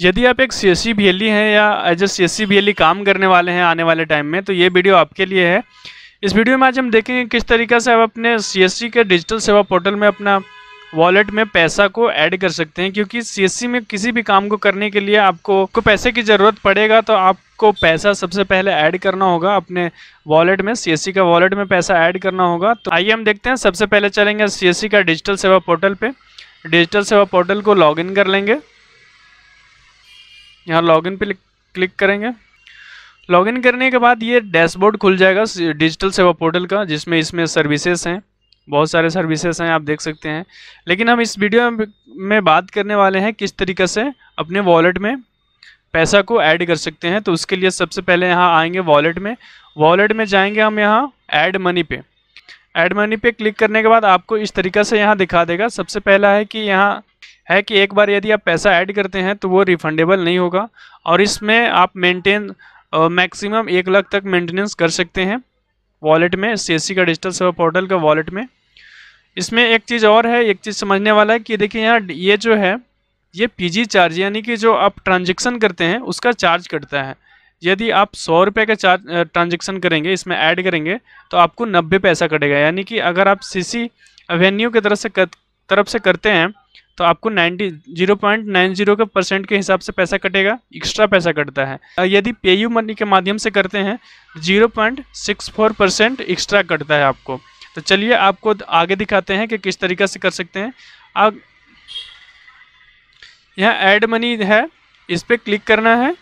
यदि आप एक C S C B L E हैं या as a C S C B L E काम करने वाले हैं आने वाले टाइम में तो ये वीडियो आपके लिए है इस वीडियो में आज हम देखेंगे किस तरीके से आप अपने सी एस सी के डिजिटल सेवा पोर्टल में अपना वॉलेट में पैसा को ऐड कर सकते हैं क्योंकि सी e में किसी भी काम को करने के लिए आपको को पैसे की ज़रूरत पड़ेगा तो आपको पैसा सबसे पहले ऐड करना होगा अपने वॉलेट में सी का वॉलेट में पैसा ऐड करना होगा तो आइए हम देखते हैं सबसे पहले चलेंगे सी e का डिजिटल सेवा पोर्टल पर डिजिटल सेवा पोर्टल को इन कर लेंगे यहाँ लॉगिन पे क्लिक करेंगे लॉगिन करने के बाद ये डैशबोर्ड खुल जाएगा डिजिटल सेवा पोर्टल का जिसमें इसमें सर्विसेज हैं बहुत सारे सर्विसेज हैं आप देख सकते हैं लेकिन हम इस वीडियो में बात करने वाले हैं किस तरीके से अपने वॉलेट में पैसा को ऐड कर सकते हैं तो उसके लिए सबसे पहले यहाँ आएंगे वॉलेट में वॉलेट में जाएंगे हम यहाँ ऐड मनी पे ऐड मनी पे क्लिक करने के बाद आपको इस तरीके से यहाँ दिखा देगा सबसे पहला है कि यहाँ है कि एक बार यदि आप पैसा ऐड करते हैं तो वो रिफंडेबल नहीं होगा और इसमें आप मेंटेन मैक्सिमम एक लाख तक मेंटेनेंस कर सकते हैं वॉलेट में सी e का डिजिटल सेवा पोर्टल का वॉलेट में इसमें एक चीज़ और है एक चीज़ समझने वाला है कि देखिए यहाँ ये जो है ये पीजी चार्ज यानी कि जो आप ट्रांजेक्शन करते हैं उसका चार्ज कटता है यदि आप सौ रुपये का चार्ज ट्रांजेक्शन करेंगे इसमें ऐड करेंगे तो आपको नब्बे पैसा कटेगा यानी कि अगर आप सी एवेन्यू की तरफ से कर, तरफ से करते हैं तो आपको 90 जीरो पॉइंट नाइन जीरो के परसेंट के हिसाब से पैसा कटेगा एक्स्ट्रा पैसा कटता है यदि पे यू मनी के माध्यम से करते हैं zero point six four percent extra कटता है आपको तो चलिए आपको आगे दिखाते हैं कि किस तरीका से कर सकते हैं आप यहाँ ऐड मनी है इस पर क्लिक करना है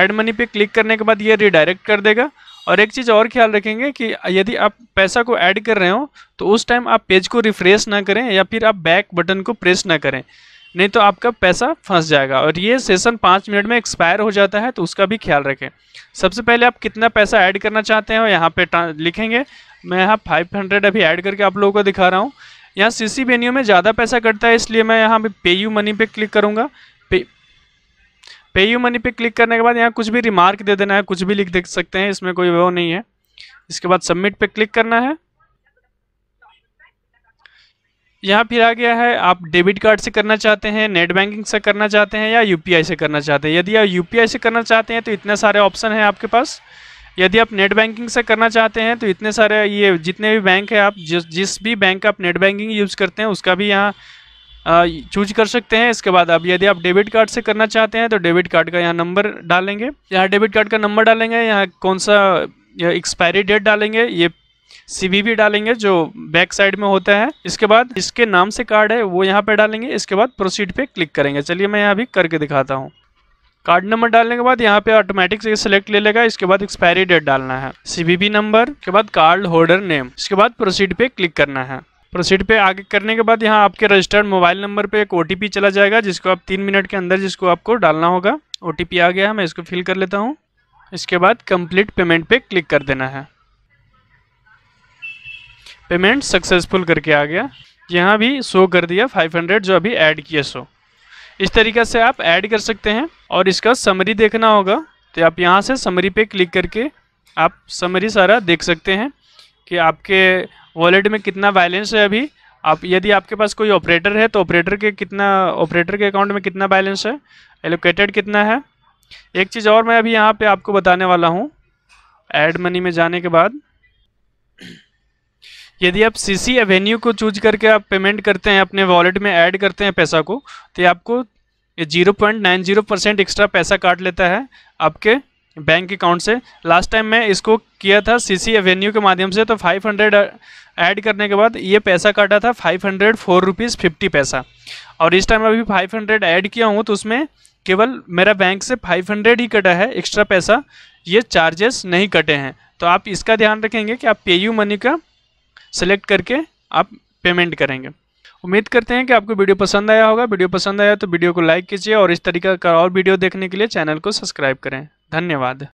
ऐड मनी पे क्लिक करने के बाद ये रिडायरेक्ट कर देगा और एक चीज़ और ख्याल रखेंगे कि यदि आप पैसा को ऐड कर रहे हो तो उस टाइम आप पेज को रिफ्रेश ना करें या फिर आप बैक बटन को प्रेस ना करें नहीं तो आपका पैसा फंस जाएगा और ये सेशन पाँच मिनट में एक्सपायर हो जाता है तो उसका भी ख्याल रखें सबसे पहले आप कितना पैसा ऐड करना चाहते हैं यहाँ पर लिखेंगे मैं यहाँ फाइव हंड्रेड अभी ऐड करके आप लोगों को दिखा रहा हूँ यहाँ सी सी वेन्यू में ज़्यादा पैसा कटता है इसलिए मैं यहाँ पे पे यू मनी पे क्लिक करूँगा पे यू मनी पे क्लिक करने के बाद यहाँ कुछ भी रिमार्क दे देना है कुछ भी लिख देख सकते हैं इसमें कोई वो नहीं है इसके बाद सबमिट पे क्लिक करना है यहाँ फिर आ गया है आप डेबिट कार्ड से करना चाहते हैं नेट बैंकिंग से करना चाहते हैं या यूपीआई से करना चाहते हैं यदि आप यूपीआई से करना चाहते हैं तो इतने सारे ऑप्शन हैं आपके पास यदि आप नेट बैंकिंग से करना चाहते हैं तो इतने सारे ये जितने भी बैंक है आप जिस जिस भी बैंक का आप नेट बैंकिंग यूज़ करते हैं उसका भी यहाँ चूज कर सकते हैं इसके बाद अब यदि आप डेबिट कार्ड से करना चाहते हैं तो डेबिट कार्ड का यहाँ नंबर डालेंगे यहाँ डेबिट कार्ड का नंबर डालेंगे यहाँ कौन सा एक्सपायरी डेट डालेंगे ये सीवीवी डालेंगे जो बैक साइड में होता है इसके बाद इसके नाम से कार्ड है वो यहाँ पे डालेंगे इसके बाद प्रोसीड पे क्लिक करेंगे चलिए मैं यहाँ भी करके दिखाता हूँ कार्ड नंबर डालने के बाद यहाँ पे ऑटोमेटिक से सिलेक्ट ले लेगा इसके बाद एक्सपायरी डेट डालना है सीवीवी नंबर के बाद कार्ड होल्डर नेम इसके बाद प्रोसीड पे क्लिक करना है प्रोसीड पे आगे करने के बाद यहाँ आपके रजिस्टर्ड मोबाइल नंबर पे एक ओ चला जाएगा जिसको आप तीन मिनट के अंदर जिसको आपको डालना होगा ओ आ गया है मैं इसको फिल कर लेता हूँ इसके बाद कंप्लीट पेमेंट पे क्लिक कर देना है पेमेंट सक्सेसफुल करके आ गया यहाँ भी शो कर दिया 500 जो अभी ऐड किए सो इस तरीक़े से आप ऐड कर सकते हैं और इसका समरी देखना होगा तो आप यहाँ से समरी पे क्लिक करके आप समरी सारा देख सकते हैं कि आपके वॉलेट में कितना बैलेंस है अभी आप यदि आपके पास कोई ऑपरेटर है तो ऑपरेटर के कितना ऑपरेटर के अकाउंट में कितना बैलेंस है एलोकेटेड कितना है एक चीज़ और मैं अभी यहाँ पे आपको बताने वाला हूँ एड मनी में जाने के बाद यदि आप सीसी एवेन्यू को चूज करके आप पेमेंट करते हैं अपने वॉलेट में ऐड करते हैं पैसा को तो ये आपको zero point nine zero percent extra पैसा काट लेता है आपके बैंक अकाउंट से लास्ट टाइम मैं इसको किया था सी सी एवेन्यू के माध्यम से तो 500 ऐड uh, करने के बाद ये पैसा काटा था five hundred four rupees fifty पैसा और इस टाइम अभी फाइव हंड्रेड ऐड किया हूँ तो उसमें केवल मेरा बैंक से फाइव हंड्रेड ही कटा है एक्स्ट्रा पैसा ये चार्जेस नहीं कटे हैं तो आप इसका ध्यान रखेंगे कि आप पे यू मनी का सेलेक्ट करके आप पेमेंट करेंगे उम्मीद करते हैं कि आपको वीडियो पसंद आया होगा वीडियो पसंद आया तो वीडियो को लाइक कीजिए और इस तरीका का और वीडियो देखने के लिए चैनल को सब्सक्राइब करें धन्यवाद